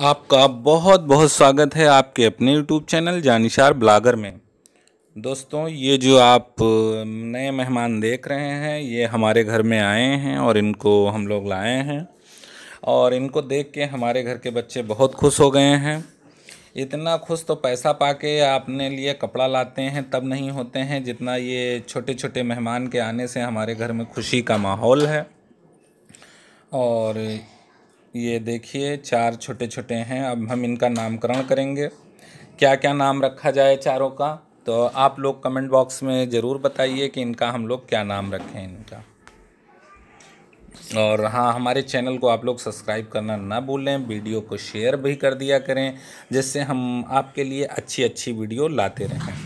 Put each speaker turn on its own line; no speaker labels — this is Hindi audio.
आपका बहुत बहुत स्वागत है आपके अपने YouTube चैनल जानिशार ब्लागर में दोस्तों ये जो आप नए मेहमान देख रहे हैं ये हमारे घर में आए हैं और इनको हम लोग लाए हैं और इनको देख के हमारे घर के बच्चे बहुत खुश हो गए हैं इतना खुश तो पैसा पा के अपने लिए कपड़ा लाते हैं तब नहीं होते हैं जितना ये छोटे छोटे मेहमान के आने से हमारे घर में खुशी का माहौल है और ये देखिए चार छोटे छोटे हैं अब हम इनका नामकरण करेंगे क्या क्या नाम रखा जाए चारों का तो आप लोग कमेंट बॉक्स में ज़रूर बताइए कि इनका हम लोग क्या नाम रखें इनका और हाँ हमारे चैनल को आप लोग सब्सक्राइब करना ना भूलें वीडियो को शेयर भी कर दिया करें जिससे हम आपके लिए अच्छी अच्छी वीडियो लाते रहें